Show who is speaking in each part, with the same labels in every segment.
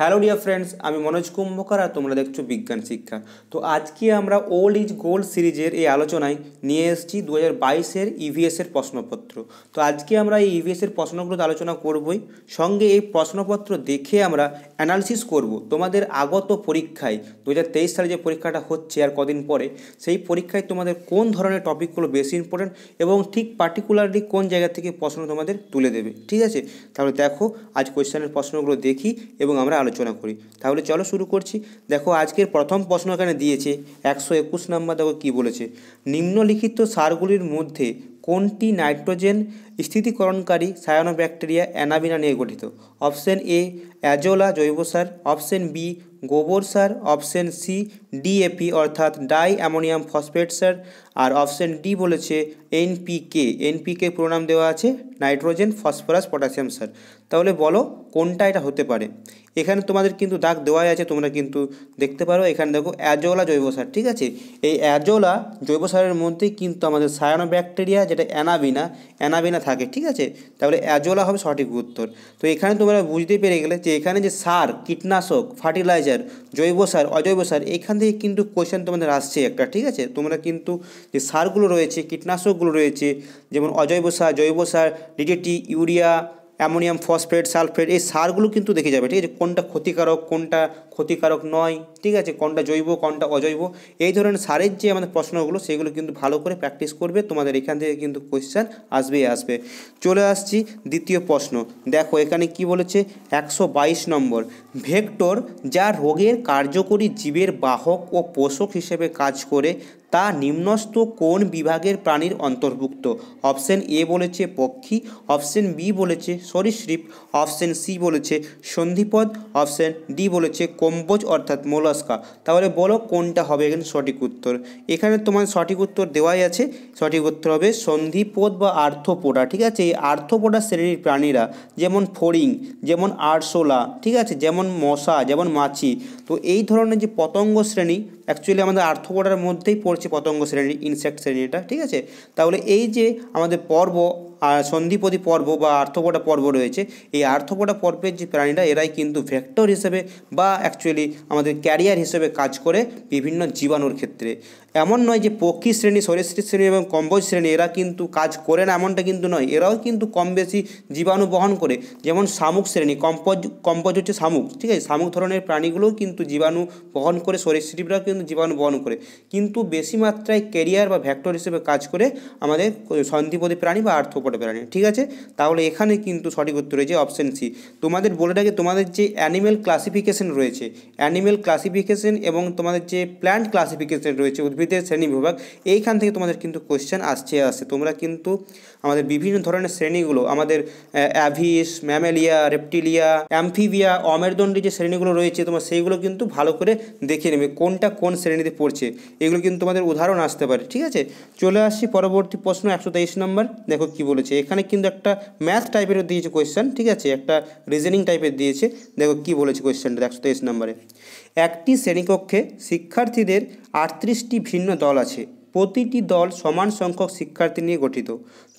Speaker 1: hello dear friends আমি মনোজ কুম্ভকার আর তোমরা দেখছো বিজ্ঞান শিক্ষা তো আজকে আমরা ওল্ড ইজ গোল্ড সিরিজের এই আলোচনায় নিয়ে এসেছি দু হাজার বাইশের ইভিএসের e প্রশ্নপত্র তো আজকে আমরা এই ইভিএসের e প্রশ্নগুলোতে আলোচনা করবই সঙ্গে এই প্রশ্নপত্র দেখে আমরা অ্যানালিসিস করব তোমাদের আগত পরীক্ষায় দু হাজার তেইশ সালে যে পরীক্ষাটা হচ্ছে আর কদিন পরে সেই পরীক্ষায় তোমাদের কোন ধরনের টপিকগুলো বেশি ইম্পর্টেন্ট এবং ঠিক পার্টিকুলারলি কোন জায়গা থেকে প্রশ্ন তোমাদের তুলে দেবে ঠিক আছে তাহলে দেখো আজ কোয়েশ্চেনের প্রশ্নগুলো দেখি এবং আমরা আলোচনা করি তাহলে চলো শুরু করছি দেখো আজকের প্রথম প্রশ্ন এখানে দিয়েছে একশো একুশ নম্বর দেখো কী বলেছে নিম্নলিখিত সারগুলির মধ্যে কোনটি নাইট্রোজেন স্থিতিকরণকারী সায়ানোব্যাকটেরিয়া অ্যানাবিনা নিয়ে গঠিত অপশন এ অ্যাজোলা জৈব সার অপশন বি গোবর সার অপশন সি ডিএপি অর্থাৎ ডাই অ্যামোনিয়াম ফসফেট সার আর অপশন ডি বলেছে এনপিকে এনপিকে প্রণাম দেওয়া আছে নাইট্রোজেন ফসফরাস পটাশিয়াম সার তাহলে বলো কোনটা এটা হতে পারে এখানে তোমাদের কিন্তু দাগ দেওয়াই আছে তোমরা কিন্তু দেখতে পারো এখানে দেখো অ্যাজোলা জৈব সার ঠিক আছে এই অ্যাজোলা জৈব সারের মধ্যেই কিন্তু আমাদের সায়ানো ব্যাকটেরিয়া এটা অ্যানাবিনা অ্যানাবিনা থাকে ঠিক আছে তাহলে অ্যাজোলা হবে সঠিক উত্তর তো এখানে তোমরা বুঝতে পেরে গেলে যে এখানে যে সার কীটনাশক ফার্টিলাইজার জৈব সার অজৈব সার এখান থেকে কিন্তু কোয়েশ্চেন তোমাদের আসছে একটা ঠিক আছে তোমরা কিন্তু যে সারগুলো রয়েছে কীটনাশকগুলো রয়েছে যেমন অজৈব সার জৈব সার DDT urea ammonium phosphate sulphate এই সারগুলো কিন্তু দেখে যাবে ঠিক আছে কোনটা ক্ষতিকারক কোনটা ক্ষতিকারক নয় ঠিক আছে কোনটা জৈব কোনটা অজৈব এই ধরনের সারের যে আমাদের প্রশ্নগুলো সেগুলো কিন্তু ভালো করে প্র্যাকটিস করবে তোমাদের এখান থেকে কিন্তু কোয়েশ্চেন আসবেই আসবে চলে আসছি দ্বিতীয় প্রশ্ন দেখো এখানে কি বলেছে একশো নম্বর ভেক্টর যা রোগের কার্যকরী জীবের বাহক ও পোষক হিসেবে কাজ করে তা নিম্নস্থ কোন বিভাগের প্রাণীর অন্তর্ভুক্ত অপশন এ বলেছে পক্ষী অপশন বি বলেছে সরীসৃপ অপশন সি বলেছে সন্ধিপদ অপশন ডি বলেছে কম্বোজ অর্থাৎ মোলাস্কা তাহলে বলো কোনটা হবে এখানে সঠিক উত্তর এখানে তোমার সঠিক উত্তর দেওয়াই আছে সঠিক উত্তর হবে সন্ধিপদ বা আর্থপোডা ঠিক আছে এই আর্থপোডা শ্রেণীর প্রাণীরা যেমন ফড়িং যেমন আরশোলা ঠিক আছে যেমন মশা যেমন মাছি তো এই ধরনের যে পতঙ্গ শ্রেণী অ্যাকচুয়ালি আমাদের আর্থপোডার মধ্যেই পড়ছে পতঙ্গ শ্রেণী ইনসেক্ট শ্রেণীটা ঠিক আছে তাহলে এই যে আমাদের পর্ব সন্ধিপতি পর্ব বা আর্থপটা পর্ব রয়েছে এই আর্থপটা পর্বের যে প্রাণীরা এরাই কিন্তু ভেক্টর হিসেবে বা অ্যাকচুয়ালি আমাদের ক্যারিয়ার হিসেবে কাজ করে বিভিন্ন জীবাণুর ক্ষেত্রে এমন নয় যে পক্ষী শ্রেণী সরীসৃপ শ্রেণী এবং কম্বজ শ্রেণী এরা কিন্তু কাজ করে না এমনটা কিন্তু নয় এরাও কিন্তু কম বেশি জীবাণু বহন করে যেমন শামুক শ্রেণী কম্পোজ কম্পোজ হচ্ছে শামুক ঠিক আছে শামুক ধরনের প্রাণীগুলোও কিন্তু জীবাণু বহন করে সরীসৃপরাও কিন্তু জীবাণু বহন করে কিন্তু বেশি মাত্রায় ক্যারিয়ার বা ভ্যাক্টর হিসেবে কাজ করে আমাদের সন্ধিপদী প্রাণী বা আর্থপদী প্রাণী ঠিক আছে তাহলে এখানে কিন্তু সঠিক উত্তর রয়েছে অপশন সি তোমাদের বলে রাখি তোমাদের যে অ্যানিমেল ক্লাসিফিকেশন রয়েছে অ্যানিমেল ক্লাসিফিকেশন এবং তোমাদের যে প্ল্যান্ট ক্লাসিফিকেশন রয়েছে উদ্ভিদ বিভাগগুলিতে শ্রেণী বিভাগ এইখান থেকে তোমাদের কিন্তু কোয়েশ্চেন আসছে আসছে তোমরা কিন্তু আমাদের বিভিন্ন ধরনের শ্রেণীগুলো আমাদের অ্যাভিস ম্যামেলিয়া রেপটিলিয়া অ্যাম্ফিবিয়া অমেরদণ্ডী যে শ্রেণীগুলো রয়েছে তোমার সেইগুলো কিন্তু ভালো করে দেখে নেবে কোনটা কোন শ্রেণীতে পড়ছে এগুলো কিন্তু তোমাদের উদাহরণ আসতে পারে ঠিক আছে চলে আসছি পরবর্তী প্রশ্ন একশো তেইশ নম্বর দেখো কি বলেছে এখানে কিন্তু একটা ম্যাথ টাইপেরও দিয়েছে কোয়েশ্চেন ঠিক আছে একটা রিজনিং টাইপের দিয়েছে দেখো কি বলেছে কোয়েশ্চেনটা একশো তেইশ নম্বরে একটি শ্রেণীকক্ষে শিক্ষার্থীদের আটত্রিশটি ভিন্ন দল আছে প্রতিটি দল সমান সংখ্যক শিক্ষার্থী নিয়ে গঠিত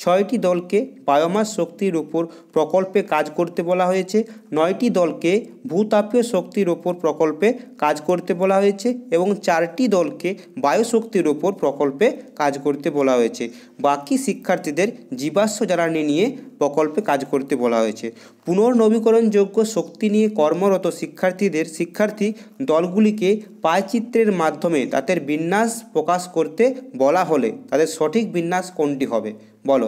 Speaker 1: ছয়টি দলকে বায়োমাস শক্তির ওপর প্রকল্পে কাজ করতে বলা হয়েছে নয়টি দলকে ভূতাপীয় শক্তির ওপর প্রকল্পে কাজ করতে বলা হয়েছে এবং চারটি দলকে বায়োশক্তির ওপর প্রকল্পে কাজ করতে বলা হয়েছে বাকি শিক্ষার্থীদের জীবাশ্ম জ্বালানি নিয়ে প্রকল্পে কাজ করতে বলা হয়েছে পুনর্নবীকরণযোগ্য শক্তি নিয়ে কর্মরত শিক্ষার্থীদের শিক্ষার্থী দলগুলিকে পায়চিত্রের মাধ্যমে তাদের বিন্যাস প্রকাশ করতে বলা হলে তাদের সঠিক বিন্যাস কোনটি হবে বলো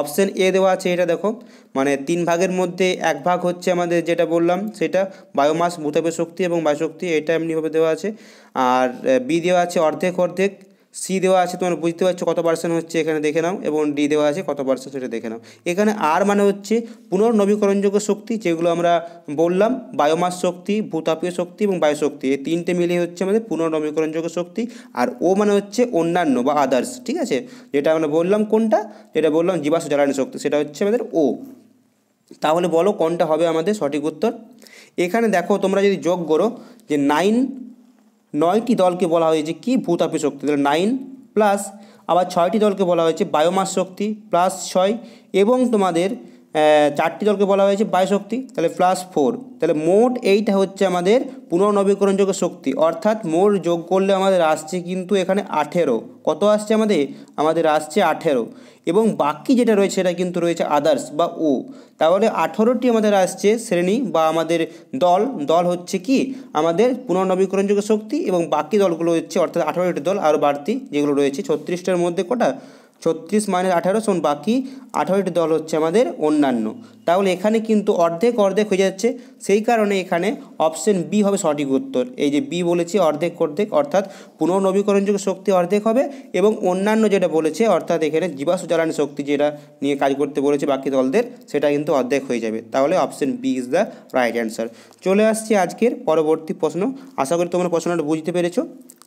Speaker 1: অপশান এ দেওয়া আছে এটা দেখো মানে তিন ভাগের মধ্যে এক ভাগ হচ্ছে আমাদের যেটা বললাম সেটা বায়োমাস ভূতাপে শক্তি এবং বায়ুশক্তি এটা এমনিভাবে দেওয়া আছে আর বি দেওয়া আছে অর্ধেক অর্ধেক সি দেওয়া আছে তোমরা বুঝতে পারছো কত পার্সেন্ট হচ্ছে এখানে দেখে নাও এবং ডি দেওয়া আছে কত পার্সেন্ট সেটা দেখে নাও এখানে আর মানে হচ্ছে পুনর্নবীকরণযোগ্য শক্তি যেগুলো আমরা বললাম বায়োমাস শক্তি ভূতাপীয় শক্তি এবং বায়োশক্তি এই তিনটে মিলিয়ে হচ্ছে আমাদের পুনর্নবীকরণযোগ্য শক্তি আর ও মানে হচ্ছে অন্যান্য বা আদার্স ঠিক আছে যেটা আমরা বললাম কোনটা যেটা বললাম জীবাশ্ম জ্বালানি শক্তি সেটা হচ্ছে আমাদের ও তাহলে বলো কোনটা হবে আমাদের সঠিক উত্তর এখানে দেখো তোমরা যদি যোগ করো যে নাইন নয়টি দলকে বলা হয়েছে কি ভূতাপ শক্তি তাহলে নাইন প্লাস আবার ছয়টি দলকে বলা হয়েছে বায়োমাস শক্তি প্লাস ছয় এবং তোমাদের চারটি দলকে বলা হয়েছে বাই শক্তি তাহলে প্লাস ফোর তাহলে মোট এইটা হচ্ছে আমাদের পুনর্নবীকরণযোগ্য শক্তি অর্থাৎ মোট যোগ করলে আমাদের আসছে কিন্তু এখানে আঠেরো কত আসছে আমাদের আমাদের আসছে আঠেরো এবং বাকি যেটা রয়েছে সেটা কিন্তু রয়েছে আদার্স বা ও তাহলে আঠেরোটি আমাদের আসছে শ্রেণী বা আমাদের দল দল হচ্ছে কি আমাদের পুনর্নবীকরণযোগ্য শক্তি এবং বাকি দলগুলো হচ্ছে অর্থাৎ আঠেরোটি দল আরও বাড়তি যেগুলো রয়েছে ছত্রিশটার মধ্যে কটা ছত্রিশ মাইনাস আঠারো শোন বাকি আঠারোটি দল হচ্ছে আমাদের অন্যান্য তাহলে এখানে কিন্তু অর্ধেক অর্ধেক হয়ে যাচ্ছে সেই কারণে এখানে অপশন বি হবে সঠিক উত্তর এই যে বি বলেছে অর্ধেক অর্ধেক অর্থাৎ পুনর্নবীকরণযোগ্য শক্তি অর্ধেক হবে এবং অন্যান্য যেটা বলেছে অর্থাৎ এখানে জীবাশু জ্বালানি শক্তি যেটা নিয়ে কাজ করতে বলেছে বাকি দলদের সেটা কিন্তু অর্ধেক হয়ে যাবে তাহলে option B is the right answer চলে আসছি আজকের পরবর্তী প্রশ্ন আশা করি তোমরা প্রশ্নটা বুঝতে পেরেছ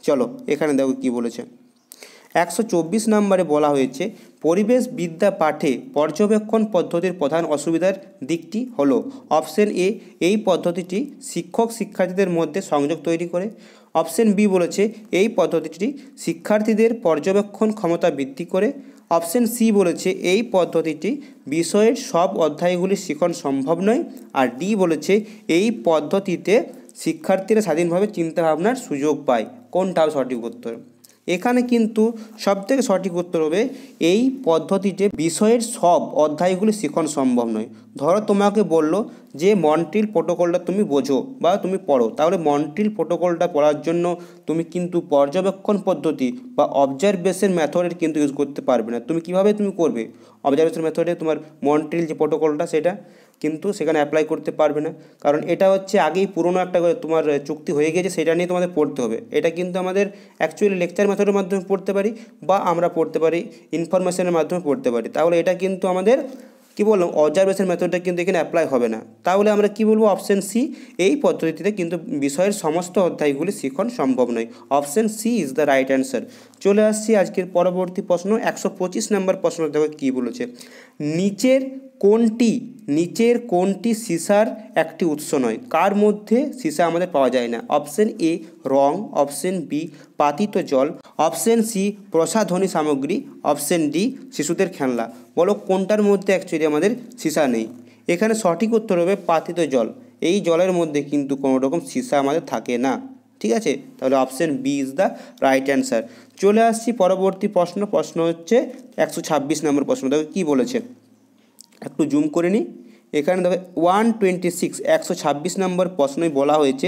Speaker 1: চলো এখানে দেখো কি বলেছে একশো চব্বিশ নম্বরে বলা হয়েছে পরিবেশ বিদ্যা পাঠে পর্যবেক্ষণ পদ্ধতির প্রধান অসুবিধার দিকটি হলো অপশন এ এই পদ্ধতিটি শিক্ষক শিক্ষার্থীদের মধ্যে সংযোগ তৈরি করে অপশন বি বলেছে এই পদ্ধতিটি শিক্ষার্থীদের পর্যবেক্ষণ ক্ষমতা বৃদ্ধি করে অপশন সি বলেছে এই পদ্ধতিটি বিষয়ের সব অধ্যায়গুলি শিখন সম্ভব নয় আর ডি বলেছে এই পদ্ধতিতে শিক্ষার্থীরা স্বাধীনভাবে চিন্তাভাবনার সুযোগ পায় কোনটাও সঠিক উত্তর এখানে কিন্তু সবথেকে সঠিক উত্তর হবে এই পদ্ধতিতে বিষয়ের সব অধ্যায়গুলি শিখন সম্ভব নয় ধরো তোমাকে বলল যে মন্ট্রিল প্রোটোকলটা তুমি বোঝো বা তুমি পড়ো তাহলে মন্ট্রিল প্রোটোকলটা পড়ার জন্য তুমি কিন্তু পর্যবেক্ষণ পদ্ধতি বা অবজারভেশন মেথডের কিন্তু ইউজ করতে পারবে না তুমি কিভাবে তুমি করবে অবজারভেশন মেথডে তোমার মন্ট্রিল যে প্রোটোকলটা সেটা কিন্তু সেখানে অ্যাপ্লাই করতে পারবে না কারণ এটা হচ্ছে আগেই পুরনো একটা তোমার চুক্তি হয়ে গেছে সেটা নিয়ে তোমাদের পড়তে হবে এটা কিন্তু আমাদের অ্যাকচুয়ালি লেকচার মেথডের মাধ্যমে পড়তে পারি বা আমরা পড়তে পারি ইনফরমেশনের মাধ্যমে পড়তে পারি তাহলে এটা কিন্তু আমাদের কী বললাম অবজারভেশন মেথডটা কিন্তু এখানে অ্যাপ্লাই হবে না তাহলে আমরা কি বলবো অপশান সি এই পদ্ধতিতে কিন্তু বিষয়ের সমস্ত অধ্যায়গুলি শিখন সম্ভব নয় option C is the right answer চলে আসছি আজকের পরবর্তী প্রশ্ন একশো পঁচিশ নম্বর প্রশ্ন দেখো কী বলেছে নিচের কোনটি নিচের কোনটি সিসার একটি উৎস নয় কার মধ্যে সিসা আমাদের পাওয়া যায় না অপশন এ রং অপশন বি পাতিত জল অপশন সি প্রসাধনী সামগ্রী অপশন ডি শিশুদের খেলনা বলো কোনটার মধ্যে অ্যাকচুয়ালি আমাদের সিসা নেই এখানে সঠিক উত্তর হবে পাতিত জল এই জলের মধ্যে কিন্তু কোনো রকম সিসা আমাদের থাকে না ঠিক আছে তাহলে option B is the right answer চলে আসছি পরবর্তী প্রশ্ন প্রশ্ন হচ্ছে একশো ছাব্বিশ নম্বর প্রশ্ন দেখো কী বলেছে একটু জুম করে নিই এখানে দেখো ওয়ান টোয়েন্টি সিক্স একশো ছাব্বিশ নম্বর প্রশ্নে বলা হয়েছে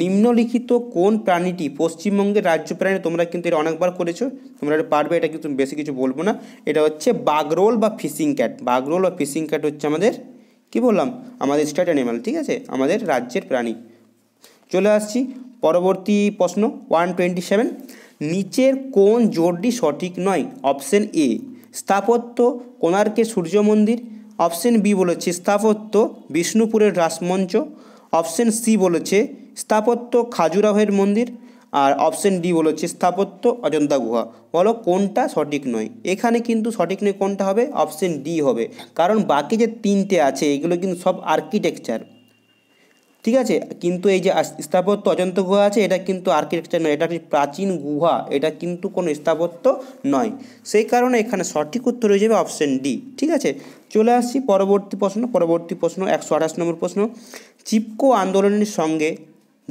Speaker 1: নিম্নলিখিত কোন প্রাণীটি পশ্চিমবঙ্গের রাজ্য প্রাণী তোমরা কিন্তু এটা অনেকবার করেছো তোমরা এটা পারবে এটা কিন্তু বেশি কিছু বলবো না এটা হচ্ছে বাগরোল বা ফিশিং ক্যাট বাগরোল বা ফিশিং ক্যাট হচ্ছে আমাদের কি বললাম আমাদের স্টেট অ্যানিমাল ঠিক আছে আমাদের রাজ্যের প্রাণী চলে আসছি পরবর্তী প্রশ্ন ওয়ান টোয়েন্টি সেভেন নিচের কোন জোরটি সঠিক নয় অপশন এ স্থাপত্য কোণার্কে সূর্য মন্দির অপশন বি বলেছে স্থাপত্য বিষ্ণুপুরের রাসমঞ্চ অপশন সি বলেছে স্থাপত্য খাজুরাহের মন্দির আর অপশন ডি বলেছে স্থাপত্য অজন্তা গুহা বলো কোনটা সঠিক নয় এখানে কিন্তু সঠিক নয় কোনটা হবে অপশন ডি হবে কারণ বাকি যে তিনটে আছে এগুলো কিন্তু সব আর্কিটেকচার ঠিক আছে কিন্তু এই যে স্থাপত্য অজন্ত গুহা আছে এটা কিন্তু আর্কিটেকচার নয় এটা প্রাচীন গুহা এটা কিন্তু কোনো স্থাপত্য নয় সেই কারণে এখানে সঠিক উত্তর হয়ে যাবে অপশন ডি ঠিক আছে চলে আসছি পরবর্তী প্রশ্ন পরবর্তী প্রশ্ন একশো আঠাশ নম্বর প্রশ্ন চিপকো আন্দোলনের সঙ্গে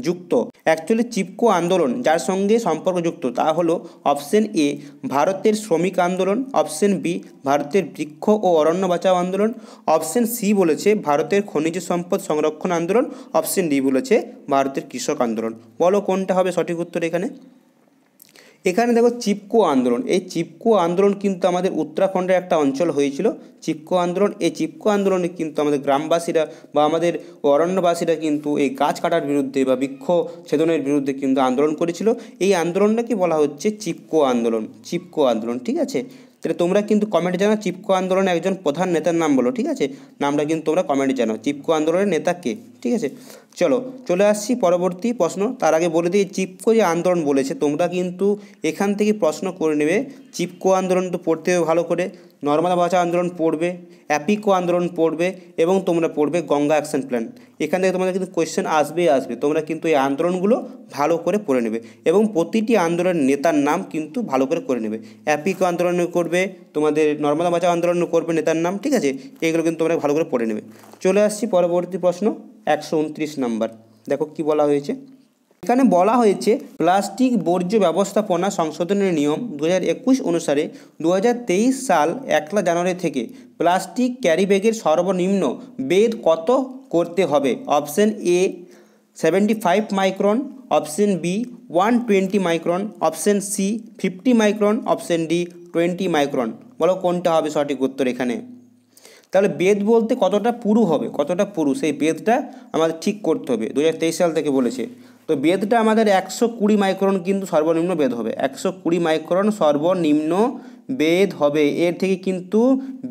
Speaker 1: যুক্ত অ্যাকচুয়ালি চিপকো আন্দোলন যার সঙ্গে সম্পর্কযুক্ত তা হলো অপশন এ ভারতের শ্রমিক আন্দোলন অপশন বি ভারতের বৃক্ষ ও অরণ্য বাঁচাও আন্দোলন অপশন সি বলেছে ভারতের খনিজ সম্পদ সংরক্ষণ আন্দোলন অপশন ডি বলেছে ভারতের কৃষক আন্দোলন বলো কোনটা হবে সঠিক উত্তর এখানে এখানে দেখো চিপকো আন্দোলন এই চিপকো আন্দোলন কিন্তু আমাদের উত্তরাখণ্ডের একটা অঞ্চল হয়েছিল চিপকো আন্দোলন এই চিপকো আন্দোলনে কিন্তু আমাদের গ্রামবাসীরা বা আমাদের অরণ্যবাসীরা কিন্তু এই গাছ কাটার বিরুদ্ধে বা বৃক্ষ ছেদনের বিরুদ্ধে কিন্তু আন্দোলন করেছিল এই আন্দোলনটাকে বলা হচ্ছে চিপকো আন্দোলন চিপকো আন্দোলন ঠিক আছে তাহলে তোমরা কিন্তু কমেন্টে জানাও চিপকো আন্দোলনের একজন প্রধান নেতার নাম বলো ঠিক আছে নামটা কিন্তু তোমরা কমেন্টে জানাও চিপকো আন্দোলনের নেতা কে ঠিক আছে চলো চলে আসছি পরবর্তী প্রশ্ন তার আগে বলে দিই চিপকো যে আন্দোলন বলেছে তোমরা কিন্তু এখান থেকে প্রশ্ন করে নেবে চিপকো আন্দোলন তো পড়তে হবে ভালো করে নর্মাল বাঁচা আন্দোলন পড়বে অ্যাপিকো আন্দোলন পড়বে এবং তোমরা পড়বে গঙ্গা অ্যাকশন প্ল্যান এখান থেকে তোমাদের কিন্তু কোয়েশ্চেন আসবেই আসবে তোমরা কিন্তু এই আন্দোলনগুলো ভালো করে পড়ে নেবে এবং প্রতিটি আন্দোলনের নেতার নাম কিন্তু ভালো করে করে নেবে অ্যাপিকো আন্দোলন করবে তোমাদের নর্মাল বাঁচা আন্দোলন করবে নেতার নাম ঠিক আছে এগুলো কিন্তু তোমরা ভালো করে পড়ে নেবে চলে আসছি পরবর্তী প্রশ্ন একশো উনত্রিশ নাম্বার দেখো কি বলা হয়েছে এখানে বলা হয়েছে প্লাস্টিক বর্জ্য ব্যবস্থাপনা সংশোধনের নিয়ম দু অনুসারে দু সাল একলা জানুয়ারি থেকে প্লাস্টিক ক্যারি ব্যাগের সর্বনিম্ন বেদ কত করতে হবে option A seventy five micron option B one twenty micron option C fifty micron option D twenty micron বলো কোনটা হবে সঠিক উত্তর এখানে তাহলে বেদ বলতে কতটা পুরু হবে কতটা পুরু সেই বেদটা আমাদের ঠিক করতে হবে দু সাল থেকে বলেছে তো বেদটা আমাদের একশো কুড়ি মাইক্রন কিন্তু সর্বনিম্ন বেদ হবে একশো কুড়ি মাইক্রন সর্বনিম্ন বেদ হবে এর থেকে কিন্তু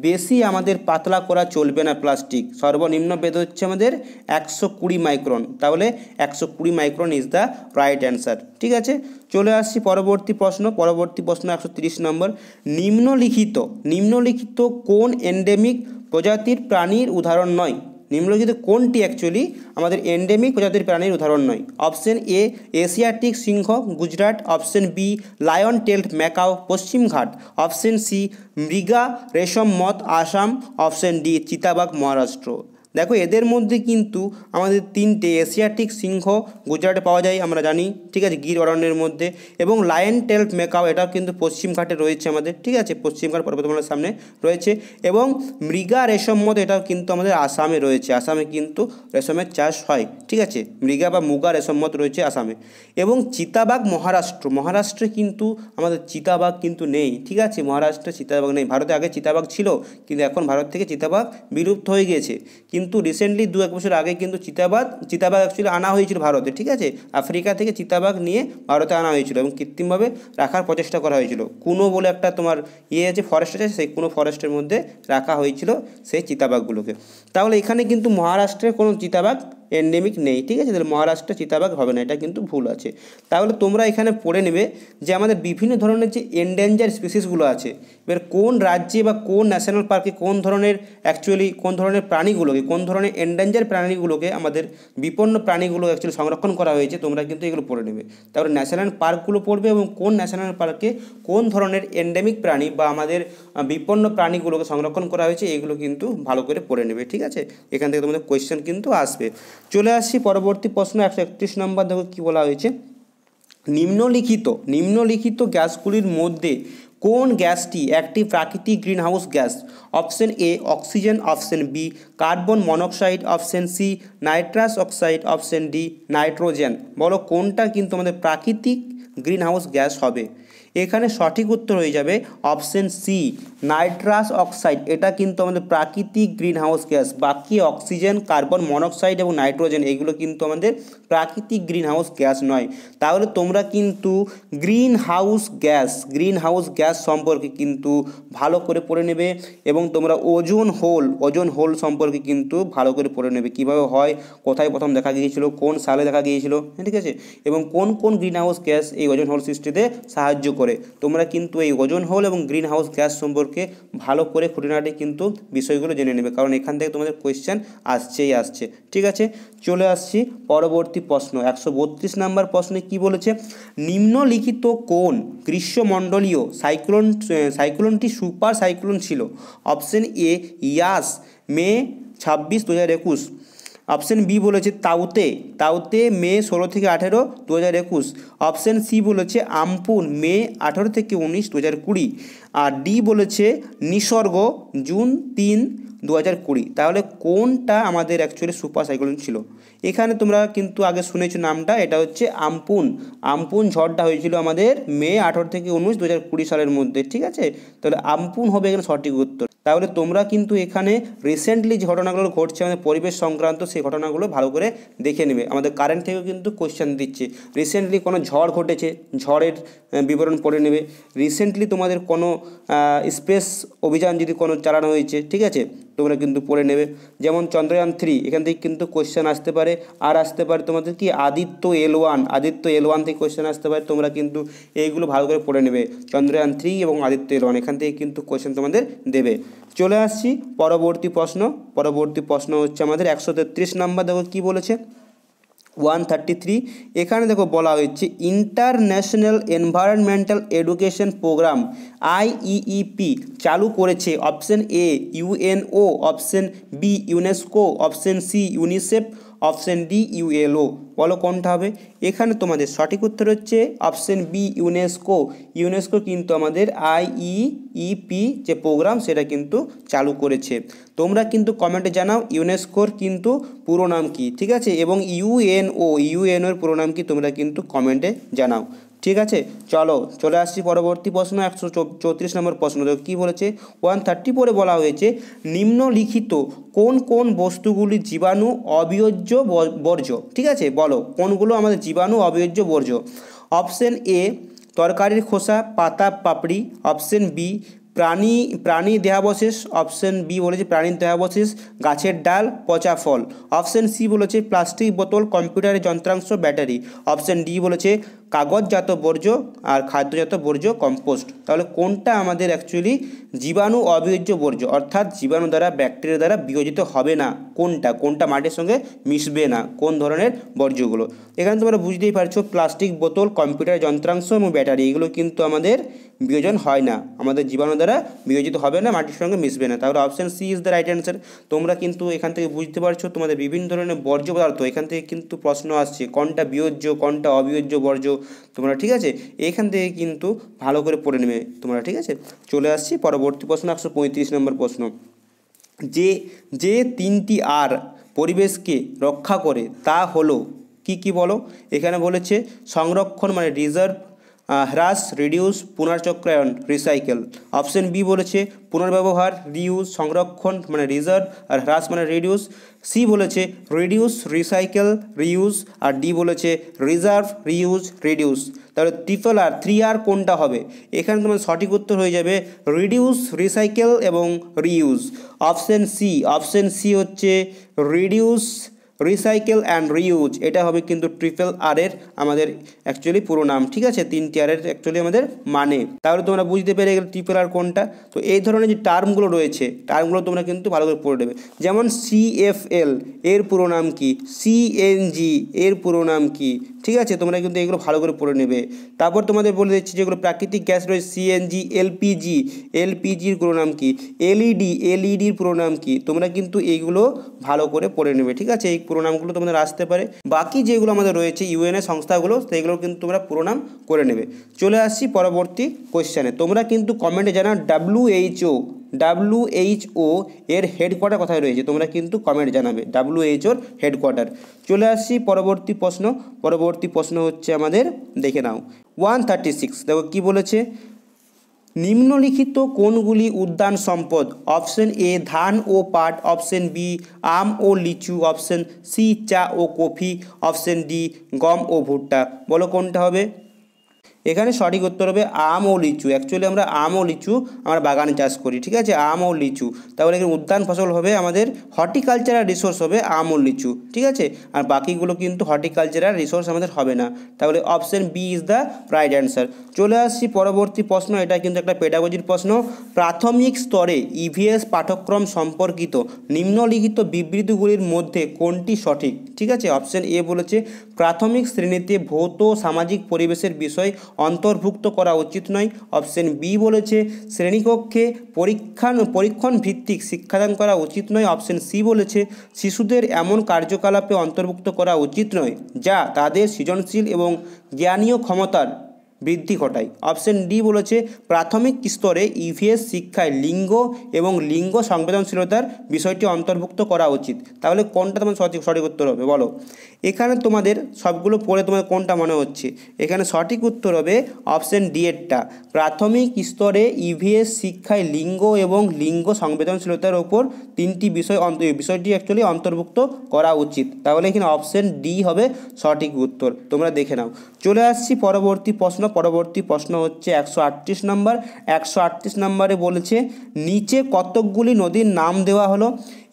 Speaker 1: বেশি আমাদের পাতলা করা চলবে না প্লাস্টিক সর্বনিম্ন বেদ হচ্ছে আমাদের একশো কুড়ি মাইক্রন তাহলে একশো কুড়ি micron is the right answer ঠিক আছে চলে আসছি পরবর্তী প্রশ্ন পরবর্তী প্রশ্ন একশো তিরিশ নম্বর নিম্নলিখিত নিম্নলিখিত কোন এন্ডেমিক প্রজাতির প্রাণীর উদাহরণ নয় নিম্নলিখিত কোনটি অ্যাকচুয়ালি আমাদের এন্ডেমিক প্রজাতির প্রাণীর উদাহরণ নয় অপশন এ এশিয়াটিক সিংহ Gujarat option B lion tailed macaque পশ্চিমঘাট অপশন সি মৃগা রেশম মত আসাম অপশন ডি চিতাবাগ মহারাষ্ট্র দেখো এদের মধ্যে কিন্তু আমাদের তিনটে এশিয়াটিক সিংহ গুজরাটে পাওয়া যায় আমরা জানি ঠিক আছে গির অরণ্যের মধ্যে এবং লায়ন টেল মেকাও এটাও কিন্তু পশ্চিমঘাটে রয়েছে আমাদের ঠিক আছে পশ্চিমঘাট পর্বতমালার সামনে রয়েছে এবং মৃগা রেশম মতো এটাও কিন্তু আমাদের আসামে রয়েছে আসামে কিন্তু রেশমের চাষ হয় ঠিক আছে মৃগা বা মুগা রেশম মত রয়েছে আসামে এবং চিতাবাঘ মহারাষ্ট্র মহারাষ্ট্রে কিন্তু আমাদের চিতাবাঘ কিন্তু নেই ঠিক আছে মহারাষ্ট্রে চিতাবাঘ নেই ভারতে আগে চিতাবাঘ ছিল কিন্তু এখন ভারত থেকে চিতাবাঘ বিলুপ্ত হয়ে গিয়েছে কিন্তু কিন্তু রিসেন্টলি দু এক বছর আগে কিন্তু চিতাবাগ চিতাবাঘ অ্যাকচুয়ালি আনা হয়েছিল ভারতে ঠিক আছে আফ্রিকা থেকে চিতাবাঘ নিয়ে ভারতে আনা হয়েছিল এবং কৃত্রিমভাবে রাখার প্রচেষ্টা করা হয়েছিল কোনো বলে একটা তোমার ইয়ে আছে ফরেস্ট আছে সেই কোনো ফরেস্টের মধ্যে রাখা হয়েছিল সেই চিতাবাঘগুলোকে তাহলে এখানে কিন্তু মহারাষ্ট্রে কোনো চিতাবাঘ এন্ডেমিক নেই ঠিক আছে তাহলে মহারাষ্ট্রে চিতাবাঘ হবে না এটা কিন্তু ভুল আছে তাহলে তোমরা এখানে পড়ে নেবে যে আমাদের বিভিন্ন ধরনের যে এন্ডেঞ্জার স্পিসিসগুলো আছে এবার কোন রাজ্যে বা কোন ন্যাশনাল পার্কে কোন ধরনের অ্যাকচুয়ালি কোন ধরনের প্রাণীগুলোকে কোন ধরনের এন্ডেঞ্জার প্রাণীগুলোকে আমাদের বিপন্ন প্রাণীগুলো অ্যাকচুয়ালি সংরক্ষণ করা হয়েছে তোমরা কিন্তু এগুলো পড়ে নেবে তারপরে ন্যাশনাল পার্কগুলো পড়বে এবং কোন ন্যাশনাল পার্কে কোন ধরনের এন্ডেমিক প্রাণী বা আমাদের বিপন্ন প্রাণীগুলোকে সংরক্ষণ করা হয়েছে এগুলো কিন্তু ভালো করে পড়ে নেবে ঠিক আছে এখান থেকে তোমাদের কোয়েশ্চেন কিন্তু আসবে চলে আসছি পরবর্তী প্রশ্ন একশো একত্রিশ নম্বর দেখো কী বলা হয়েছে নিম্নলিখিত নিম্নলিখিত গ্যাসগুলির মধ্যে কোন গ্যাসটি একটি প্রাকৃতিক greenhouse gas option A oxygen option B carbon monoxide option C nitrous oxide option D nitrogen বলো কোনটা কিন্তু আমাদের প্রাকৃতিক গ্রিনহাউস গ্যাস হবে এখানে সঠিক উত্তর হয়ে যাবে অপশন সি নাইট্রাস অক্সাইড এটা কিন্তু আমাদের প্রাকৃতিক গ্রিন হাউস গ্যাস বাকি অক্সিজেন কার্বন মনোক্সাইড এবং নাইট্রোজেন এগুলো কিন্তু আমাদের প্রাকৃতিক গ্রিনহাউস গ্যাস নয় তাহলে তোমরা কিন্তু green house gas green house gas সম্পর্কে কিন্তু ভালো করে পড়ে নেবে এবং তোমরা ওজন হোল ওজন হোল সম্পর্কে কিন্তু ভালো করে পড়ে নেবে কিভাবে হয় কোথায় প্রথম দেখা গিয়েছিল কোন সালে দেখা গিয়েছিল ঠিক আছে এবং কোন কোন গ্রিনহাউস গ্যাস এই ওজন হোল সৃষ্টিতে সাহায্য করে করে তোমরা কিন্তু এই ওজন হোল এবং গ্রিন হাউস গ্যাস সম্পর্কে ভালো করে খুঁটিনাটি কিন্তু বিষয়গুলো জেনে নেবে কারণ এখান থেকে তোমাদের কোয়েশ্চেন আসছেই আসছে ঠিক আছে চলে আসছি পরবর্তী প্রশ্ন একশো বত্রিশ নাম্বার প্রশ্নে কি বলেছে নিম্নলিখিত কোন গ্রীষ্মমণ্ডলীয় সাইক্লোন সাইক্লোনটি সুপার সাইক্লোন ছিল অপশন এ ইয়াস মে ছাব্বিশ দু হাজার একুশ অপশান বি বলেছে তাউতে তাউতে মে ষোলো থেকে আঠেরো দু হাজার একুশ অপশান সি বলেছে আমপুন মে আঠেরো থেকে উনিশ দু হাজার কুড়ি আর ডি বলেছে নিসর্গ জুন তিন দু হাজার কুড়ি তাহলে কোনটা আমাদের অ্যাকচুয়ালি সুপার সাইক্লোন ছিল এখানে তোমরা কিন্তু আগে শুনেছো নামটা এটা হচ্ছে আমপুন আমপুন ঝড়টা হয়েছিল আমাদের মে আঠেরো থেকে উনিশ দু হাজার কুড়ি সালের মধ্যে ঠিক আছে তাহলে আমপুন হবে এখানে সঠিক উত্তর তাহলে তোমরা কিন্তু এখানে রিসেন্টলি যে ঘটনাগুলো ঘটছে আমাদের পরিবেশ সংক্রান্ত সেই ঘটনাগুলো ভালো করে দেখে নেবে আমাদের কারেন্ট থেকেও কিন্তু কোয়েশ্চেন দিচ্ছে রিসেন্টলি কোনো ঝড় ঘটেছে ঝড়ের বিবরণ পড়ে নেবে রিসেন্টলি তোমাদের কোনো স্পেস অভিযান যদি কোনো চালানো হয়েছে ঠিক আছে তোমরা কিন্তু পড়ে নেবে যেমন চন্দ্রয়ান থ্রি এখান থেকে কিন্তু কোয়েশ্চেন আসতে পারে আর আসতে পারে তোমাদের কি Aditya L one Aditya L one থেকে কোয়েশ্চেন আসতে পারে তোমরা কিন্তু এইগুলো ভালো করে পড়ে নেবে চন্দ্রয়ান থ্রি এবং আদিত্য এল ওয়ান এখান থেকে কিন্তু কোয়েশ্চেন তোমাদের দেবে চলে আসছি পরবর্তী প্রশ্ন পরবর্তী প্রশ্ন হচ্ছে আমাদের একশো তেত্রিশ নাম্বার দেখো কী বলেছে ওয়ান থার্টি থ্রি এখানে দেখো বলা হয়েছে international environmental education programme IEEP চালু করেছে option A UNO option B UNESCO option C UNICEF option D ULO বলো কোনটা হবে এখানে তোমাদের সঠিক উত্তর হচ্ছে অপশন বি ইউনেস্কো ইউনেস্কো কিন্তু আমাদের ইপি যে প্রোগ্রাম সেটা কিন্তু চালু করেছে তোমরা কিন্তু কমেন্টে জানাও ইউনেস্কোর কিন্তু পুরো নাম কি ঠিক আছে এবং ইউএনও ইউএনওর পুরো নাম কি তোমরা কিন্তু কমেন্টে জানাও ঠিক আছে চলো চলে আসছি পরবর্তী প্রশ্ন একশো চৌত্রিশ নম্বর প্রশ্ন তো কী বলেছে ওয়ান থার্টি ফোরে বলা হয়েছে নিম্নলিখিত কোন কোন বস্তুগুলি জীবাণু অবিয়োজ্য বর্জ্য ঠিক আছে বলো কোনগুলো আমাদের জীবাণু অবিয়োজ্য বর্জ্য অপশন এ তরকারির খোসা পাতা পাপড়ি অপশন বি প্রাণী প্রাণী দেহাবশেষ অপশন বি বলেছে প্রাণীর দেহাবশেষ গাছের ডাল পচা ফল অপশন সি বলেছে প্লাস্টিক বোতল কম্পিউটারের যন্ত্রাংশ ব্যাটারি অপশন ডি বলেছে কাগজজাত বর্জ্য আর খাদ্যজাত বর্জ্য কম্পোস্ট তাহলে কোনটা আমাদের অ্যাকচুয়ালি জীবাণু অবিয়োজ্য বর্জ্য অর্থাৎ জীবাণু দ্বারা ব্যাকটেরিয়া দ্বারা বিয়োজিত হবে না কোনটা কোনটা মাটির সঙ্গে মিশবে না কোন ধরনের বর্জ্যগুলো এখানে তোমরা বুঝতেই পারছো প্লাস্টিক বোতল কম্পিউটার যন্ত্রাংশ এবং ব্যাটারি এগুলো কিন্তু আমাদের বিয়োজন হয় না আমাদের জীবাণু দ্বারা বিয়োজিত হবে না মাটির সঙ্গে মিশবে না তাহলে option C is the right answer তোমরা কিন্তু এখান থেকে বুঝতে পারছো তোমাদের বিভিন্ন ধরনের বর্জ্য পদার্থ এখান থেকে কিন্তু প্রশ্ন আসছে কোনটা বিয়োজ্য কোনটা অবিয়োজ্য বর্জ্য তোমরা ঠিক আছে এখান থেকে কিন্তু ভালো করে পড়ে নেবে তোমরা ঠিক আছে চলে আসছি পরবর্তী প্রশ্ন একশো পঁয়ত্রিশ নম্বর প্রশ্ন যে যে তিনটি আর পরিবেশকে রক্ষা করে তা হলো কি কি বলো এখানে বলেছে সংরক্ষণ মানে রিজার্ভ হ্রাস রিডিউস পুনর্চক্রায়ন রিসাইকেল অপশন বি বলেছে পুনর্ব্যবহার রিউজ সংরক্ষণ মানে রিজার্ভ আর হ্রাস মানে রিডিউস সি বলেছে রিডিউস রিসাইকেল রিউজ আর ডি বলেছে রিজার্ভ রিউজ রিডিউস তাহলে ত্রিতল আর থ্রি আর কোনটা হবে এখানে তোমার সঠিক উত্তর হয়ে যাবে রিডিউস রিসাইকেল এবং reuse option C option C হচ্ছে রিডিউস রিসাইকেল অ্যান্ড রিউজ এটা হবে কিন্তু ট্রিপল আরের আমাদের অ্যাকচুয়ালি পুরো নাম ঠিক আছে তিনটি আরের অ্যাকচুয়ালি আমাদের মানে তাহলে তোমরা বুঝতে পেরে গেলে ট্রিপল আর কোনটা তো এই ধরনের যে টার্মগুলো রয়েছে টার্মগুলো তোমরা কিন্তু ভালো করে পড়ে নেবে যেমন সিএফএল এর পুরো নাম কি সিএনজি এর পুরো নাম কি ঠিক আছে তোমরা কিন্তু এগুলো ভালো করে পড়ে নেবে তারপর তোমাদের বলে দিচ্ছি যেগুলো প্রাকৃতিক গ্যাস রয়েছে সিএনজি এলপিজি এলপিজির পুরো নাম কি এলইডি e e এলইডির পুরো নাম কি তোমরা কিন্তু এইগুলো ভালো করে পড়ে নেবে ঠিক আছে এই পুরো নামগুলো তোমাদের আসতে পারে বাকি যেগুলো আমাদের রয়েছে ইউএনএ সংস্থাগুলো সেগুলো কিন্তু তোমরা পুরো নাম করে নেবে চলে আসছি পরবর্তী কোয়েশ্চানে তোমরা কিন্তু কমেন্টে জানা ডাব্লিউএইচও ডাব্লিউএইচও এর হেডকোয়ার্টার কোথায় রয়েছে তোমরা কিন্তু কমেন্ট জানাবে ডাব্লিউএইচওর হেডকোয়ার্টার চলে আসছি পরবর্তী প্রশ্ন পরবর্তী প্রশ্ন হচ্ছে আমাদের দেখে নাও ওয়ান থার্টি সিক্স দেখো কী বলেছে নিম্নলিখিত কোনগুলি উদ্যান সম্পদ অপশন এ ধান ও পাট অপশন বি আম ও লিচু অপশন সি চা ও কফি অপশন ডি গম ও ভুট্টা বলো কোনটা হবে এখানে সঠিক উত্তর হবে আম ও লিচু অ্যাকচুয়ালি আমরা আম ও লিচু আমরা বাগানে চাষ করি ঠিক আছে আম ও লিচু তাহলে এখানে উদ্যান ফসল হবে আমাদের হর্টিকালচারাল রিসোর্স হবে আম ও লিচু ঠিক আছে আর বাকিগুলো কিন্তু হর্টিকালচারাল রিসোর্স আমাদের হবে না তাহলে option B is the right answer চলে আসছি পরবর্তী প্রশ্ন এটা কিন্তু একটা পেডাগজির প্রশ্ন প্রাথমিক স্তরে ইভিএস e পাঠ্যক্রম সম্পর্কিত নিম্নলিখিত বিবৃতিগুলির মধ্যে কোনটি সঠিক ঠিক আছে অপশান এ বলেছে প্রাথমিক শ্রেণীতে ভৌত সামাজিক পরিবেশের বিষয় অন্তর্ভুক্ত করা উচিত নয় অপশন বি বলেছে শ্রেণীকক্ষে পরীক্ষা পরীক্ষণ ভিত্তিক শিক্ষাদান করা উচিত নয় অপশন সি বলেছে শিশুদের এমন কার্যকলাপে অন্তর্ভুক্ত করা উচিত নয় যা তাদের সৃজনশীল এবং জ্ঞানীয় ক্ষমতার বৃদ্ধি ঘটায় অপশন ডি বলেছে প্রাথমিক স্তরে ইভিএস e শিক্ষায় লিঙ্গ এবং লিঙ্গ সংবেদনশীলতার বিষয়টি অন্তর্ভুক্ত করা উচিত তাহলে কোনটা তোমার সঠিক সঠিক উত্তর হবে বলো এখানে তোমাদের সবগুলো পড়ে তোমাদের কোনটা মনে হচ্ছে এখানে সঠিক উত্তর হবে অপশন ডি এরটা প্রাথমিক স্তরে ইভিএস e শিক্ষায় লিঙ্গ এবং লিঙ্গ সংবেদনশীলতার ওপর তিনটি বিষয় অন্ত বিষয়টি অ্যাকচুয়ালি অন্তর্ভুক্ত করা উচিত তাহলে এখানে অপশন ডি হবে সঠিক উত্তর তোমরা দেখে নাও চলে আসছি পরবর্তী প্রশ্ন পরবর্তী প্রশ্ন হচ্ছে একশো আটত্রিশ নম্বর একশো আটত্রিশ নম্বরে বলেছে নিচে কতকগুলি নদীর নাম দেওয়া হলো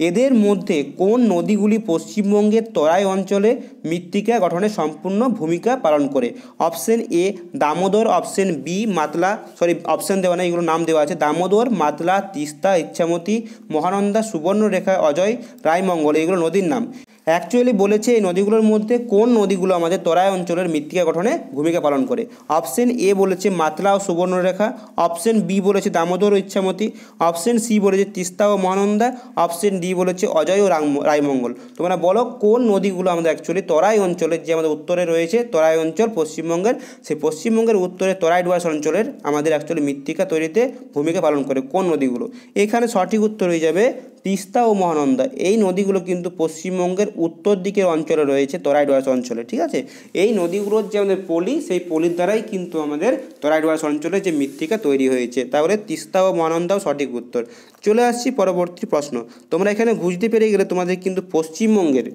Speaker 1: এদের মধ্যে কোন নদীগুলি পশ্চিমবঙ্গের তরাই অঞ্চলে মৃত্তিকা গঠনে সম্পূর্ণ ভূমিকা পালন করে option A Damodar option B Matla sorry option দেওয়া নেই এগুলো নাম দেওয়া আছে দামোদর মাতলা তিস্তা ইচ্ছামতি মহানন্দা সুবর্ণরেখা অজয় রায়মঙ্গল এগুলো নদীর নাম অ্যাকচুয়ালি বলেছে এই নদীগুলোর মধ্যে কোন নদীগুলো আমাদের তরাই অঞ্চলের মৃত্তিকা গঠনে ভূমিকা পালন করে অপশন এ বলেছে মাতলা ও সুবর্ণরেখা অপশন বি বলেছে দামোদর ও ইচ্ছামতি অপশন সি বলেছে তিস্তা ও মহানন্দা অপশন ডি কী বলেছে অজয় ও রায়মঙ্গল তোমরা বলো কোন নদীগুলো আমাদের অ্যাকচুয়ালি তরাই অঞ্চলের যে আমাদের উত্তরে রয়েছে তরাই অঞ্চল পশ্চিমবঙ্গের সেই পশ্চিমবঙ্গের উত্তরে তরাই ডুয়ার্স অঞ্চলের আমাদের অ্যাকচুয়ালি মৃত্তিকা তৈরিতে ভূমিকা পালন করে কোন নদীগুলো এখানে সঠিক উত্তর হয়ে যাবে তিস্তা ও মহানন্দা এই নদীগুলো কিন্তু পশ্চিমবঙ্গের উত্তর দিকের অঞ্চলে রয়েছে তরাই ডুয়ার্স অঞ্চলে ঠিক আছে এই নদীগুলোর যে আমাদের পলি সেই পলির দ্বারাই কিন্তু আমাদের তরাই ডুয়ার্স অঞ্চলে যে মৃত্তিকা তৈরি হয়েছে তাহলে তিস্তা ও মহানন্দাও সঠিক উত্তর চলে আসছি পরবর্তী প্রশ্ন তোমরা এখানে বুঝতে পেরে গেলে তোমাদের কিন্তু পশ্চিমবঙ্গের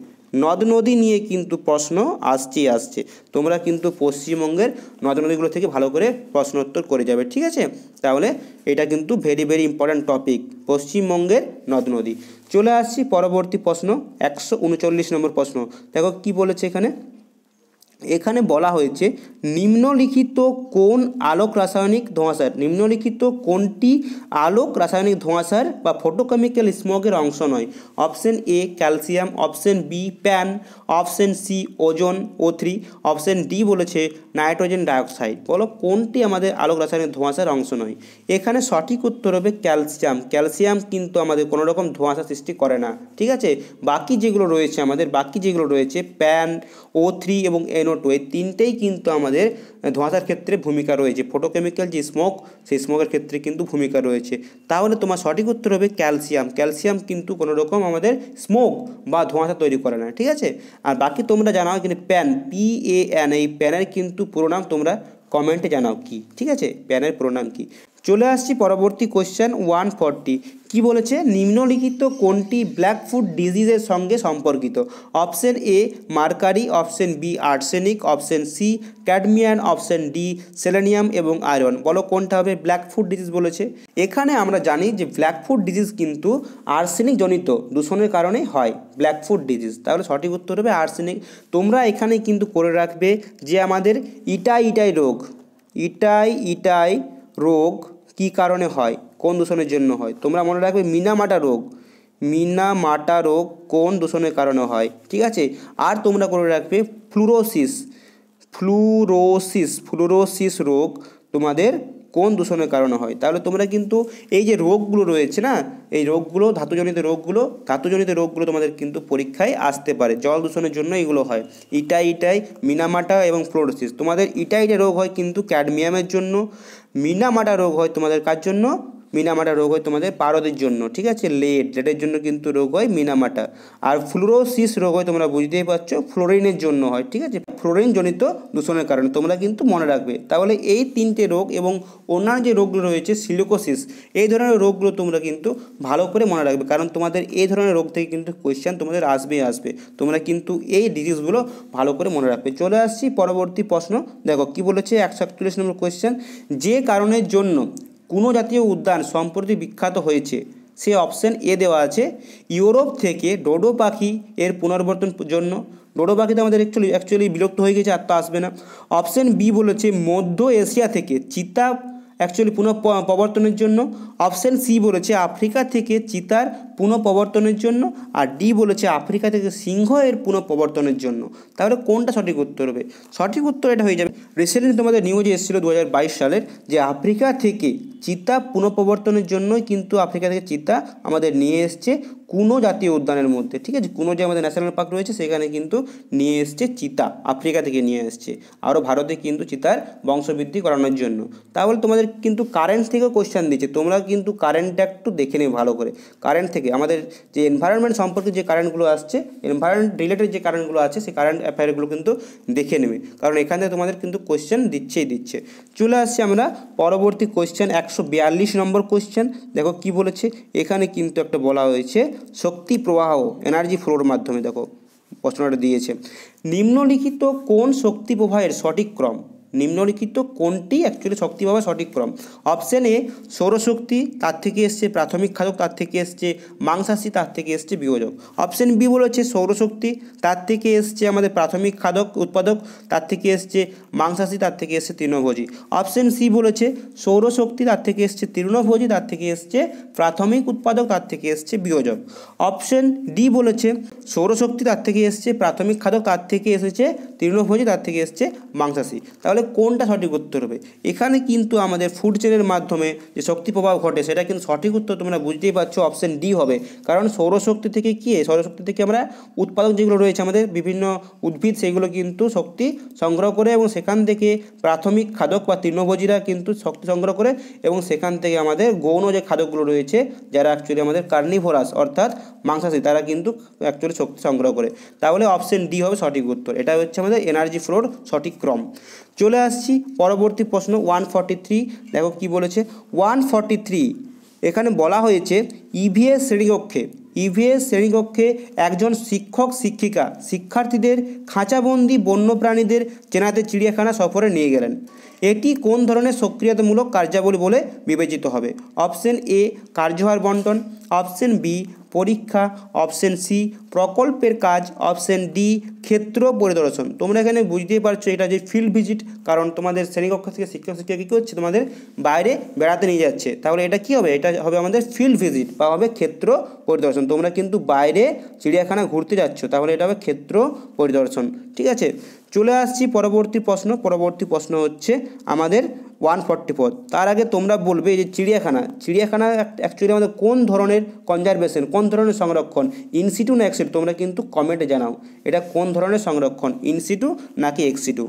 Speaker 1: নদ নদী নিয়ে কিন্তু প্রশ্ন আসছেই আসছে তোমরা কিন্তু পশ্চিমবঙ্গের নদ নদীগুলো থেকে ভালো করে প্রশ্নোত্তর করে যাবে ঠিক আছে তাহলে এটা কিন্তু ভেরি ভেরি ইম্পর্ট্যান্ট টপিক পশ্চিমবঙ্গের নদ নদী চলে আসছি পরবর্তী প্রশ্ন একশো উনচল্লিশ নম্বর প্রশ্ন দেখো কি বলেছে এখানে এখানে বলা হয়েছে নিম্নলিখিত কোন আলোক রাসায়নিক ধোঁয়াশার নিম্নলিখিত কোনটি আলোক রাসায়নিক ধোঁয়াশার বা ফটোকেমিক্যাল স্মোকের অংশ নয় option A calcium option B PAN option C ozone O three option D বলেছে নাইট্রোজেন ডাইঅক্সাইড বলো কোনটি আমাদের আলোক রাসায়নিক ধোঁয়াশার অংশ নয় এখানে সঠিক উত্তর হবে ক্যালসিয়াম ক্যালসিয়াম কিন্তু আমাদের কোনো রকম ধোঁয়াশা সৃষ্টি করে না ঠিক আছে বাকি যেগুলো রয়েছে আমাদের বাকি যেগুলো রয়েছে প্যান ও থ্রি এবং এনও নোটওয়ে তিনটেই কিন্তু আমাদের ধোঁয়াশার ক্ষেত্রে ভূমিকা রয়েছে ফটোকেমিক্যাল যে স্মোক সেই স্মোকের ক্ষেত্রে কিন্তু ভূমিকা রয়েছে তাহলে তোমার সঠিক উত্তর হবে ক্যালসিয়াম ক্যালসিয়াম কিন্তু কোনো রকম আমাদের স্মোক বা ধোঁয়াশা তৈরি করে না ঠিক আছে আর বাকি তোমরা জানাও কিন্তু প্যান পিএএন এই প্যানের কিন্তু পুরো নাম তোমরা কমেন্টে জানাও কি ঠিক আছে প্যানের পুরো নাম কী চলে আসছি পরবর্তী কোশ্চেন ওয়ান ফর্টি কী বলেছে নিম্নলিখিত কোনটি ব্ল্যাক ফুড ডিজিজের সঙ্গে সম্পর্কিত option A mercury option B arsenic option C cadmium option D selenium এবং আয়রন বলো কোনটা হবে ব্ল্যাক ফুড ডিজিজ বলেছে এখানে আমরা জানি যে ব্ল্যাক ফুড ডিজিজ কিন্তু আর্সেনিক জনিত দূষণের কারণে হয় ব্ল্যাক ফুড ডিজিজ তাহলে সঠিক উত্তর হবে আর্সেনিক তোমরা এখানে কিন্তু করে রাখবে যে আমাদের ইটাই ইটাই রোগ ইটাই ইটাই রোগ কি কারণে হয় কোন দূষণের জন্য হয় তোমরা মনে রাখবে মিনামাটা রোগ মিনামাটা রোগ কোন দূষণের কারণে হয় ঠিক আছে আর তোমরা করে রাখবে ফ্লুরোসিস ফ্লুরোসিস ফ্লুরোসিস রোগ তোমাদের কোন দূষণের কারণে হয় তাহলে তোমরা কিন্তু এই যে রোগগুলো রয়েছে না এই রোগগুলো ধাতুজনিত রোগগুলো ধাতুজনিত রোগগুলো তোমাদের কিন্তু পরীক্ষায় আসতে পারে জল দূষণের জন্য এগুলো হয় ইটাই ইটাই মিনামাটা এবং ফ্লোরোসিস তোমাদের ইটাইটা রোগ হয় কিন্তু ক্যাডমিয়ামের জন্য মিনামাটা রোগ হয় তোমাদের কার জন্য মিনামাটা রোগ হয় তোমাদের পারদের জন্য ঠিক আছে লেড লেডের জন্য কিন্তু রোগ হয় মিনামাটা আর ফ্লুরোসিস রোগ হয় তোমরা বুঝতেই পারছো ফ্লোরিনের জন্য হয় ঠিক আছে ফ্লোরিনজনিত দূষণের কারণে তোমরা কিন্তু মনে রাখবে তাহলে এই তিনটে রোগ এবং অন্যান্য যে রোগগুলো রয়েছে সিলিকোসিস এই ধরনের রোগগুলো তোমরা কিন্তু ভালো করে মনে রাখবে কারণ তোমাদের এই ধরনের রোগ থেকে কিন্তু কোয়েশ্চেন তোমাদের আসবেই আসবে তোমরা কিন্তু এই ডিজিজগুলো ভালো করে মনে রাখবে চলে আসছি পরবর্তী প্রশ্ন দেখো কি বলেছে একশো একচল্লিশ নম্বর কোয়েশ্চেন যে কারণের জন্য কোনো জাতীয় উদ্যান সম্প্রতি বিখ্যাত হয়েছে সে অপশন এ দেওয়া আছে ইউরোপ থেকে ডোডো পাখি এর পুনর্বর্তন জন্য ডোডো পাখি তো আমাদের অ্যাকচুয়ালি অ্যাকচুয়ালি বিলুপ্ত হয়ে গেছে আর তো আসবে না অপশন বি বলেছে মধ্য এশিয়া থেকে চিতা অ্যাকচুয়ালি পুনঃপ্রবর্তনের জন্য অপশান সি বলেছে আফ্রিকা থেকে চিতার পুনঃপ্রবর্তনের জন্য আর ডি বলেছে আফ্রিকা থেকে সিংহ এর পুনঃপ্রবর্তনের জন্য তাহলে কোনটা সঠিক উত্তর হবে সঠিক উত্তর এটা হয়ে যাবে রিসেন্টলি তোমাদের নিউজে এসেছিলো দু সালের যে আফ্রিকা থেকে চিতা পুনঃপ্রবর্তনের জন্যই কিন্তু আফ্রিকা থেকে চিতা আমাদের নিয়ে এসছে কোনো জাতীয় উদ্যানের মধ্যে ঠিক আছে কোনো যে আমাদের ন্যাশনাল পার্ক রয়েছে সেখানে কিন্তু নিয়ে এসছে চিতা আফ্রিকা থেকে নিয়ে এসছে আরও ভারতে কিন্তু চিতার বংশবৃদ্ধি করানোর জন্য তাহলে তোমাদের কিন্তু কারেন্ট থেকেও কোশ্চেন দিচ্ছে তোমরা কিন্তু কারেন্টটা একটু দেখে নেবে ভালো করে কারেন্ট থেকে আমাদের যে এনভায়রনমেন্ট সম্পর্কে যে কারেন্টগুলো আসছে এনভায়রনমেন্ট রিলেটেড যে কারেন্টগুলো আছে সেই কারেন্ট অ্যাফেয়ারগুলো কিন্তু দেখে নেবে কারণ এখান থেকে তোমাদের কিন্তু কোয়েশ্চেন দিচ্ছেই দিচ্ছে চলে আসছি আমরা পরবর্তী কোশ্চেন একশো নম্বর কোয়েশ্চেন দেখো কি বলেছে এখানে কিন্তু একটা বলা হয়েছে শক্তি প্রবাহ এনার্জি ফ্লোর মাধ্যমে দেখো প্রশ্নটা দিয়েছে নিম্নলিখিত কোন শক্তি প্রবাহের সঠিক ক্রম নিম্নলিখিত কোনটি অ্যাকচুয়ালি শক্তি পাবে সঠিক ক্রম অপশান এ সৌরশক্তি তার থেকে এসছে প্রাথমিক খাদক তার থেকে এসছে মাংসাশী তার থেকে এসছে বিয়োজক অপশান বি বলেছে সৌরশক্তি তার থেকে এসছে আমাদের প্রাথমিক খাদক উৎপাদক তার থেকে এসছে মাংসাশী তার থেকে এসছে তৃণভোজী অপশান সি বলেছে সৌরশক্তি তার থেকে এসছে তৃণভোজী তার থেকে এসছে প্রাথমিক উৎপাদক তার থেকে এসছে বিয়োজক অপশান ডি বলেছে সৌরশক্তি তার থেকে এসছে প্রাথমিক খাদক তার থেকে এসেছে তৃণভোজী তার থেকে এসছে মাংসাশী তাহলে কোনটা সঠিক উত্তর হবে এখানে কিন্তু আমাদের ফুড চেনের মাধ্যমে যে শক্তি প্রভাব ঘটে সেটা কিন্তু সঠিক উত্তর তোমরা বুঝতেই পারছো অপশান ডি হবে কারণ সৌরশক্তি থেকে কি সৌরশক্তি থেকে আমরা উৎপাদক যেগুলো রয়েছে আমাদের বিভিন্ন উদ্ভিদ সেগুলো কিন্তু শক্তি সংগ্রহ করে এবং সেখান থেকে প্রাথমিক খাদক বা তৃণভোজীরা কিন্তু শক্তি সংগ্রহ করে এবং সেখান থেকে আমাদের গৌণ যে খাদকগুলো রয়েছে যারা অ্যাকচুয়ালি আমাদের কার্নিভোরাস অর্থাৎ মাংসাশী তারা কিন্তু অ্যাকচুয়ালি শক্তি সংগ্রহ করে তাহলে অপশন ডি হবে সঠিক উত্তর এটা হচ্ছে আমাদের এনার্জি ফ্লোর সঠিক ক্রম চলে আসছি পরবর্তী প্রশ্ন ওয়ান ফর্টি থ্রি দেখো কী বলেছে ওয়ান ফর্টি থ্রি এখানে বলা হয়েছে ইভিএস e শ্রেণীকক্ষে ইভিএস e শ্রেণীকক্ষে একজন শিক্ষক শিক্ষিকা শিক্ষার্থীদের খাঁচাবন্দি বন্যপ্রাণীদের চেনাতে চিড়িয়াখানা সফরে নিয়ে গেলেন এটি কোন ধরনের সক্রিয়তামূলক কার্যাবলী বলে বিবেচিত হবে অপশন এ কার্যভার বন্টন অপশন বি পরীক্ষা অপশন সি প্রকল্পের কাজ অপশন ডি ক্ষেত্র পরিদর্শন তোমরা এখানে বুঝতেই পারছো এটা যে ফিল্ড ভিজিট কারণ তোমাদের শ্রেণীকক্ষ থেকে শিক্ষক শিক্ষিকা কী করছে তোমাদের বাইরে বেড়াতে নিয়ে যাচ্ছে তাহলে এটা কি হবে এটা হবে আমাদের ফিল্ড ভিজিট বা হবে ক্ষেত্র পরিদর্শন তোমরা কিন্তু বাইরে চিড়িয়াখানা ঘুরতে যাচ্ছ তাহলে এটা হবে ক্ষেত্র পরিদর্শন ঠিক আছে চলে আসছি পরবর্তী প্রশ্ন পরবর্তী প্রশ্ন হচ্ছে আমাদের ওয়ান ফর্টি ফোর তার আগে তোমরা বলবে যে চিড়িয়াখানা চিড়িয়াখানা অ্যাকচুয়ালি আমাদের কোন ধরনের কনজারভেশন কোন ধরনের সংরক্ষণ ইনসিটু না এক্সিটু তোমরা কিন্তু কমেন্টে জানাও এটা কোন ধরনের সংরক্ষণ ইনসিটু নাকি এক্সিটু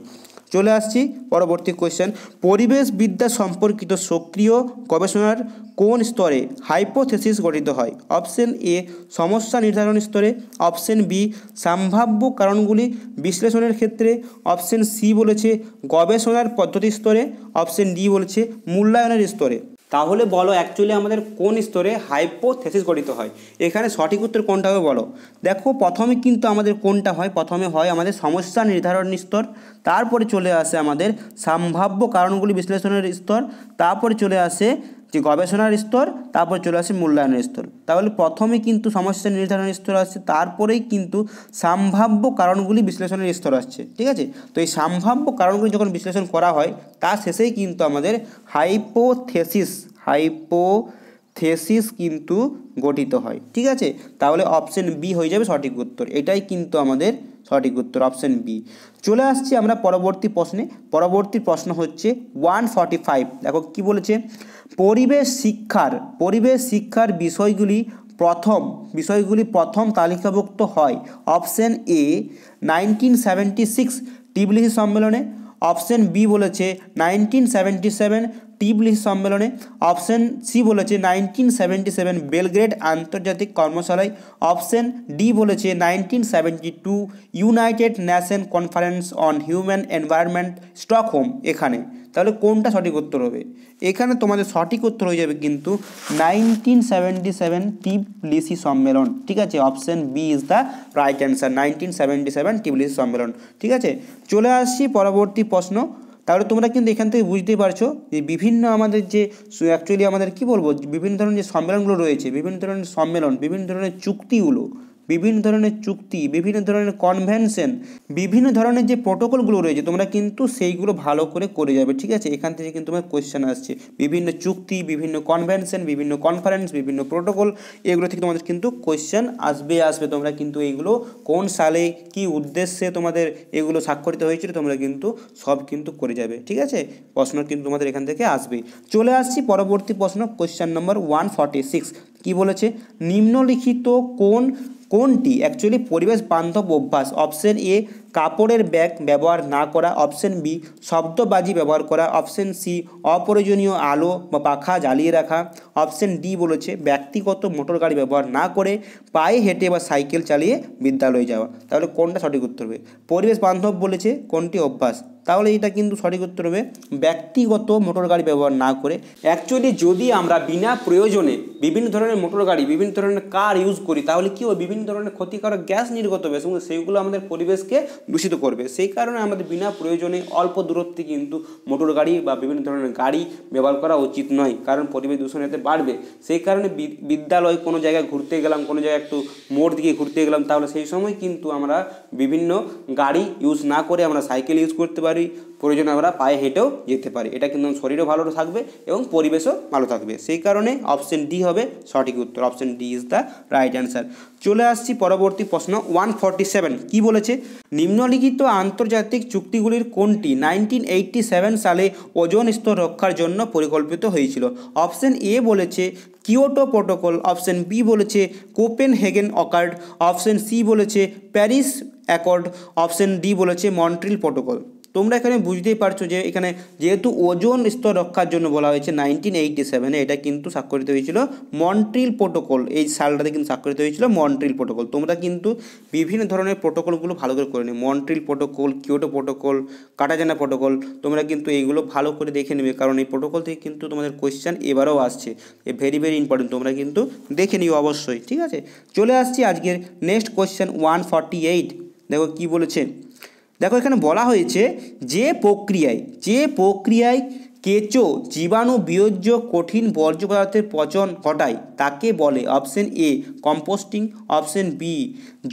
Speaker 1: চলে আসছি পরবর্তী কোয়েশ্চেন পরিবেশ বিদ্যা সম্পর্কিত সক্রিয় গবেষণার কোন স্তরে হাইপোথেসিস গঠিত হয় অপশন এ সমস্যা নির্ধারণ স্তরে অপশন বি সম্ভাব্য কারণগুলি বিশ্লেষণের ক্ষেত্রে অপশন সি বলেছে গবেষণার পদ্ধতি স্তরে অপশন ডি বলেছে মূল্যায়নের স্তরে তাহলে বলো অ্যাকচুয়ালি আমাদের কোন স্তরে হাইপোথেসিস গঠিত হয় এখানে সঠিক উত্তর কোনটা হবে বলো দেখো প্রথমে কিন্তু আমাদের কোনটা হয় প্রথমে হয় আমাদের সমস্যা নির্ধারণ স্তর তারপরে চলে আসে আমাদের সম্ভাব্য কারণগুলি বিশ্লেষণের স্তর তারপরে চলে আসে যে গবেষণার স্তর তারপর চলে আসে মূল্যায়নের স্তর তাহলে প্রথমে কিন্তু সমস্যা নির্ধারণের স্তর আসছে তারপরেই কিন্তু সম্ভাব্য কারণগুলি বিশ্লেষণের স্তর আসছে ঠিক আছে তো এই সম্ভাব্য কারণগুলি যখন বিশ্লেষণ করা হয় তার শেষেই কিন্তু আমাদের হাইপোথেসিস হাইপো থেসিস কিন্তু গঠিত হয় ঠিক আছে তাহলে অপশন বি হয়ে যাবে সঠিক উত্তর এটাই কিন্তু আমাদের সঠিক উত্তর অপশন বি চলে আসছি আমরা পরবর্তী প্রশ্নে পরবর্তী প্রশ্ন হচ্ছে ওয়ান ফর্টি ফাইভ দেখো কী বলেছে পরিবেশ শিক্ষার পরিবেশ শিক্ষার বিষয়গুলি প্রথম বিষয়গুলি প্রথম তালিকাভুক্ত হয় option A nineteen seventy six Tbilisi সম্মেলনে অপশন বি বলেছে নাইনটিন সেভেন্টি সেভেন টিবলি সম্মেলনে অপশন সি বলেছে নাইনটিন সেভেন্টি সেভেন বেলগ্রেড আন্তর্জাতিক কর্মশালায় অপশন ডি বলেছে nineteen seventy two United Nation conference on human environment Stockholm এখানে তাহলে কোনটা সঠিক উত্তর হবে এখানে তোমাদের সঠিক উত্তর হয়ে যাবে কিন্তু নাইনটিন সেভেন্টি সেভেন টিবলিসি সম্মেলন ঠিক আছে option B is the right answer nineteen seventy seven Tbilisi সম্মেলন ঠিক আছে চলে আসছি পরবর্তী প্রশ্ন তাহলে তোমরা কিন্তু এখান থেকে বুঝতেই পারছো যে বিভিন্ন আমাদের যে অ্যাকচুয়ালি আমাদের কি বলবো বিভিন্ন ধরনের যে সম্মেলনগুলো রয়েছে বিভিন্ন ধরনের সম্মেলন বিভিন্ন ধরনের চুক্তিগুলো বিভিন্ন ধরনের চুক্তি বিভিন্ন ধরনের কনভেনশন বিভিন্ন ধরনের যে প্রোটোকলগুলো রয়েছে তোমরা কিন্তু সেইগুলো ভালো করে করে যাবে ঠিক আছে এখান থেকে কিন্তু তোমার কোয়েশ্চেন আসছে বিভিন্ন চুক্তি বিভিন্ন কনভেনশন বিভিন্ন কনফারেন্স বিভিন্ন প্রোটোকল এগুলো থেকে তোমাদের কিন্তু কোয়েশ্চেন আসবে আসবে তোমরা কিন্তু এইগুলো কোন সালে কি উদ্দেশ্যে তোমাদের এগুলো স্বাক্ষরিত হয়েছিল তোমরা কিন্তু সব কিন্তু করে যাবে ঠিক আছে প্রশ্ন কিন্তু তোমাদের এখান থেকে আসবে চলে আসছি পরবর্তী প্রশ্ন question number one forty six কী বলেছে নিম্নলিখিত কোন কোনটি অ্যাকচুয়ালি পরিবেশ বান্ধব অভ্যাস অপশন এ কাপড়ের ব্যাগ ব্যবহার না করা অপশন বি শব্দবাজি ব্যবহার করা অপশন সি অপ্রয়োজনীয় আলো বা পাখা জ্বালিয়ে রাখা অপশন ডি বলেছে ব্যক্তিগত মোটর গাড়ি ব্যবহার না করে পায়ে হেঁটে বা সাইকেল চালিয়ে বিদ্যালয়ে যাওয়া তাহলে কোনটা সঠিক উত্তর হবে পরিবেশ বান্ধব বলেছে কোনটি অভ্যাস তাহলে এটা কিন্তু সঠিক উত্তর হবে ব্যক্তিগত মোটর গাড়ি ব্যবহার না করে অ্যাকচুয়ালি যদি আমরা বিনা প্রয়োজনে বিভিন্ন ধরনের মোটর গাড়ি বিভিন্ন ধরনের কার ইউজ করি তাহলে কি হবে বিভিন্ন ধরনের ক্ষতিকারক গ্যাস নির্গত হবে এবং আমাদের পরিবেশকে দূষিত করবে সেই কারণে আমাদের বিনা প্রয়োজনে অল্প দূরত্বে কিন্তু মোটর গাড়ি বা বিভিন্ন ধরনের গাড়ি ব্যবহার করা উচিত নয় কারণ পরিবেশ দূষণ এতে বাড়বে সেই কারণে বিদ্যালয় কোনো জায়গায় ঘুরতে গেলাম কোনো জায়গায় একটু মোড় দিকে ঘুরতে গেলাম তাহলে সেই সময় কিন্তু আমরা বিভিন্ন গাড়ি ইউজ না করে আমরা সাইকেল ইউজ করতে পারি প্রয়োজন আমরা পায়ে হেঁটেও যেতে পারি এটা কিন্তু শরীরও ভালো থাকবে এবং পরিবেশও ভালো থাকবে সেই কারণে অপশন ডি হবে সঠিক উত্তর option D is the right answer চলে আসছি পরবর্তী প্রশ্ন ওয়ান ফর্টি সেভেন কী বলেছে নিম্নলিখিত আন্তর্জাতিক চুক্তিগুলির কোনটি নাইনটিন এইটটি সেভেন সালে ওজন স্তর রক্ষার জন্য পরিকল্পিত হয়েছিল অপশন এ বলেছে কিওটো প্রোটোকল অপশন বি বলেছে Copenhagen accord option C বলেছে প্যারিস অ্যাকর্ড অপশন ডি বলেছে মন্ট্রিল প্রোটোকল তোমরা এখানে বুঝতেই পারছো যে এখানে যেহেতু ওজন স্তর রক্ষার জন্য বলা হয়েছে নাইনটিন এইটি সেভেনে এটা কিন্তু স্বাক্ষরিত হয়েছিল মন্ট্রিল প্রোটোকল এই সালটাতে কিন্তু স্বাক্ষরিত হয়েছিল মন্ট্রিল প্রোটোকল তোমরা কিন্তু বিভিন্ন ধরনের প্রোটোকলগুলো ভালো করে করে নিও Montreal protocol Kyoto protocol Cartagena protocol তোমরা কিন্তু এইগুলো ভালো করে দেখে নেবে কারণ এই প্রোটোকল থেকে কিন্তু তোমাদের কোয়েশ্চেন এবারও আসছে এ ভেরি ভেরি ইম্পর্টেন্ট তোমরা কিন্তু দেখে নিও অবশ্যই ঠিক আছে চলে আসছি আজকের next question one forty eight দেখো কী বলেছে দেখো এখানে বলা হয়েছে যে প্রক্রিয়ায় যে প্রক্রিয়ায় কেঁচো জীবাণু বিয়োজ্য কঠিন বর্জ্য পদার্থের পচন ঘটায় তাকে বলে option A composting option B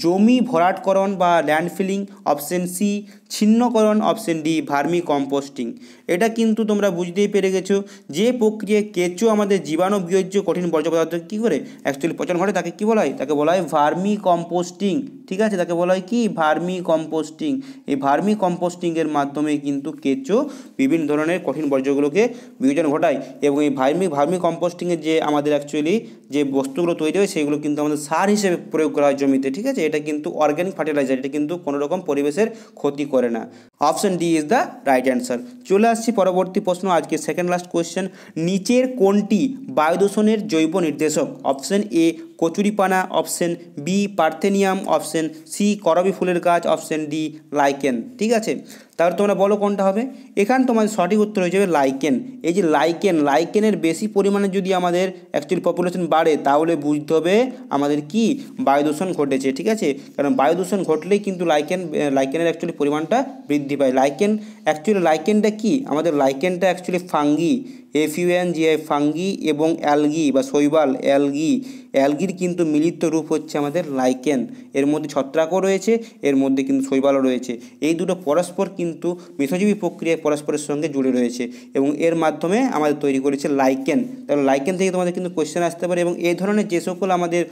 Speaker 1: জমি ভরাটকরণ বা ল্যান্ডফিলিং অপশন সি ছিন্নকরণ অপশন ডি ভার্মি কম্পোস্টিং এটা কিন্তু তোমরা বুঝতেই পেরে গেছো যে প্রক্রিয়ায় কেঁচো আমাদের জীবাণু বিয়োজ্য কঠিন বর্জ্য পদার্থ কী করে অ্যাকচুয়ালি পচন ঘটে তাকে কী বলা হয় তাকে বলা হয় ভার্মি কম্পোস্টিং ঠিক আছে তাকে বলা হয় কি ভার্মি কম্পোস্টিং এই ভার্মি কম্পোস্টিংয়ের মাধ্যমে কিন্তু কেঁচো বিভিন্ন ধরনের কঠিন বর্জ্যগুলোকে বিয়োজন ঘটায় এবং এই ভার্মি ভার্মি কম্পোস্টিংয়ের যে আমাদের অ্যাকচুয়ালি যে বস্তুগুলো তৈরি হয় সেগুলো কিন্তু আমাদের সার হিসেবে প্রয়োগ করা হয় জমিতে ঠিক আছে এটা কিন্তু অর্গ্যানিক ফার্টিলাইজার এটা কিন্তু কোনো রকম পরিবেশের ক্ষতি করে না option D is the right answer চলে আসছি পরবর্তী প্রশ্ন আজকে সেকেন্ড লাস্ট কোয়েশ্চেন নিচের কোনটি বায়ুদূষণের জৈব নির্দেশক অপশন এ কচুরিপানা option B parthenium option C করবি ফুলের গাছ অপশন ডি লাইকেন ঠিক আছে তাহলে তোমরা বলো কোনটা হবে এখানে তোমাদের সঠিক উত্তর হয়ে যাবে লাইকেন এই যে লাইকেন লাইকেনের বেশি পরিমাণে যদি আমাদের অ্যাকচুয়ালি পপুলেশন বাড়ে তাহলে বুঝতে হবে আমাদের কি বায়ুদূষণ ঘটেছে ঠিক আছে কারণ বায়ুদূষণ ঘটলেই কিন্তু লাইকেন লাইকেনের অ্যাকচুয়ালি পরিমাণটা বৃদ্ধি বৃদ্ধি পায় লাইকেন অ্যাকচুয়ালি লাইকেনটা কি আমাদের লাইকেনটা অ্যাকচুয়ালি ফাঙ্গি এফিউএন জিআই ফাঙ্গি এবং অ্যালগি বা শৈবাল অ্যালগি অ্যালগির কিন্তু মিলিত রূপ হচ্ছে আমাদের লাইকেন এর মধ্যে ছত্রাকও রয়েছে এর মধ্যে কিন্তু শৈবালও রয়েছে এই দুটো পরস্পর কিন্তু মেথজীবী প্রক্রিয়ায় পরস্পরের সঙ্গে জুড়ে রয়েছে এবং এর মাধ্যমে আমাদের তৈরি করেছে লাইকেন তাহলে লাইকেন থেকে তোমাদের কিন্তু কোয়েশ্চেন আসতে পারে এবং এই ধরনের যে সকল আমাদের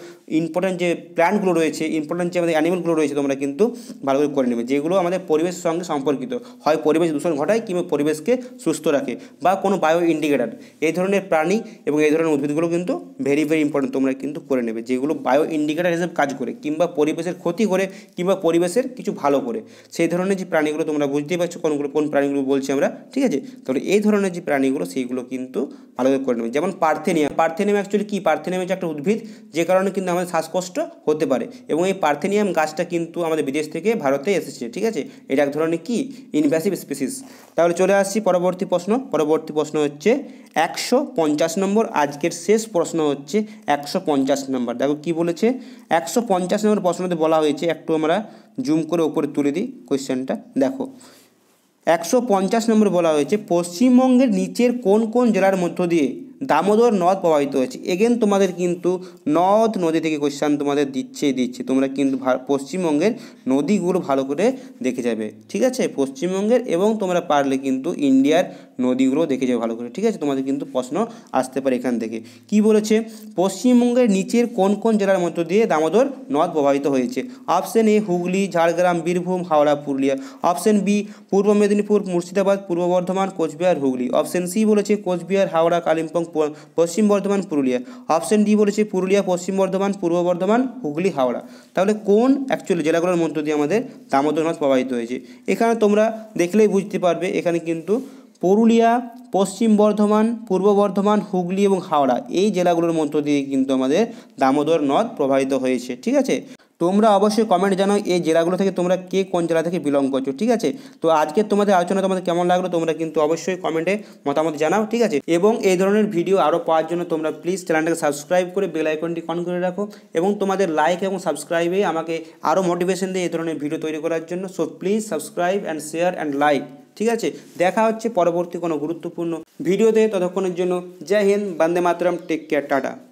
Speaker 1: ইম্পর্ট্যান্ট যে প্ল্যান্টগুলো রয়েছে ইম্পর্ট্যান্ট যে আমাদের অ্যানিমেলগুলো রয়েছে তোমরা কিন্তু ভালো করে নেবে যেগুলো আমাদের পরিবেশের সঙ্গে সম্পর্কিত হয় পরিবেশ দূষণ ঘটায় কিংবা পরিবেশকে সুস্থ রাখে বা কোনো বায়ো ইন্ডি ইন্টিগ্রেটার এই ধরনের প্রাণী এবং এই ধরনের উদ্ভিদগুলো কিন্তু ভেরি ভেরি ইম্পর্টেন্ট তোমরা কিন্তু করে নেবে যেগুলো বায়ো ইন্ডিকেটার হিসেবে কাজ করে কিংবা পরিবেশের ক্ষতি করে কিংবা পরিবেশের কিছু ভালো করে সেই ধরনের যে প্রাণীগুলো তোমরা বুঝতেই পারছো কোনগুলো কোন প্রাণীগুলো বলছি আমরা ঠিক আছে তাহলে এই ধরনের যে প্রাণীগুলো সেইগুলো কিন্তু ভালো করে করে নেবে যেমন পার্থেনিয়া পার্থেনিয়াম অ্যাকচুয়ালি কী পার্থেনিয়াম হচ্ছে একটা উদ্ভিদ যে কারণে কিন্তু আমাদের শ্বাসকষ্ট হতে পারে এবং এই পার্থেনিয়াম গাছটা কিন্তু আমাদের বিদেশ থেকে ভারতে এসেছে ঠিক আছে এটা এক ধরনের কি ইনভ্যাসিভ স্পিসিস তাহলে চলে আসছি পরবর্তী প্রশ্ন পরবর্তী প্রশ্ন হচ্ছে একশো পঞ্চাশ নম্বর আজকের শেষ প্রশ্ন হচ্ছে একশো পঞ্চাশ নম্বর দেখো কি বলেছে একশো পঞ্চাশ নম্বর প্রশ্নতে বলা হয়েছে একটু আমরা জুম করে ওপরে তুলে দিই কোয়েশ্চেনটা দেখো একশো পঞ্চাশ নম্বর বলা হয়েছে পশ্চিমবঙ্গের নিচের কোন কোন জেলার মধ্য দিয়ে দামোদর নদ প্রবাহিত হয়েছে এগেন তোমাদের কিন্তু নদ নদী থেকে কোশ্চান তোমাদের দিচ্ছে দিচ্ছে তোমরা কিন্তু পশ্চিমবঙ্গের নদীগুলো ভালো করে দেখে যাবে ঠিক আছে পশ্চিমবঙ্গের এবং তোমরা পারলে কিন্তু ইন্ডিয়ার নদীগুলো দেখে যাবে ভালো করে ঠিক আছে তোমাদের কিন্তু প্রশ্ন আসতে পারে এখান থেকে কি বলেছে পশ্চিমবঙ্গের নিচের কোন কোন জেলার মধ্য দিয়ে দামোদর নদ প্রবাহিত হয়েছে option A Hooghly Jhargram Birbhum Howrah Purulia option B Purba Medinipur Murshidabad Purba Bardhaman Cooch Behar Hooghly option C বলেছে কোচবিহার হাওড়া কালিম্পং পশ্চিম বর্ধমান পুরুলিয়া অপশন ডি বলেছে পুরুলিয়া পশ্চিম বর্ধমান পূর্ব বর্ধমান হুগলি হাওড়া তাহলে কোন অ্যাকচুয়ালি জেলাগুলোর মধ্য দিয়ে আমাদের দামোদর নদ প্রবাহিত হয়েছে এখানে তোমরা দেখলেই বুঝতে পারবে এখানে কিন্তু পুরুলিয়া পশ্চিম বর্ধমান পূর্ব বর্ধমান হুগলি এবং হাওড়া এই জেলাগুলোর মধ্য দিয়ে কিন্তু আমাদের দামোদর নদ প্রবাহিত হয়েছে ঠিক আছে তোমরা অবশ্যই কমেন্ট জানো এই জেলাগুলো থেকে তোমরা কে কোন জেলা থেকে বিলং করছো ঠিক আছে তো আজকে তোমাদের আলোচনা তোমাদের কেমন লাগলো তোমরা কিন্তু অবশ্যই কমেন্টে মতামত জানাও ঠিক আছে এবং এই ধরনের ভিডিও আরও পাওয়ার জন্য তোমরা প্লিজ চ্যানেলটাকে সাবস্ক্রাইব করে বেল আইকনটি অন করে রাখো এবং তোমাদের লাইক এবং সাবস্ক্রাইবে আমাকে আরও মোটিভেশন দিয়ে এই ধরনের ভিডিও তৈরি করার জন্য so please subscribe and share and like ঠিক আছে দেখা হচ্ছে পরবর্তী কোনো গুরুত্বপূর্ণ ভিডিওতে ততক্ষণের জন্য জয় হিন্দ Vande Mataram take care tata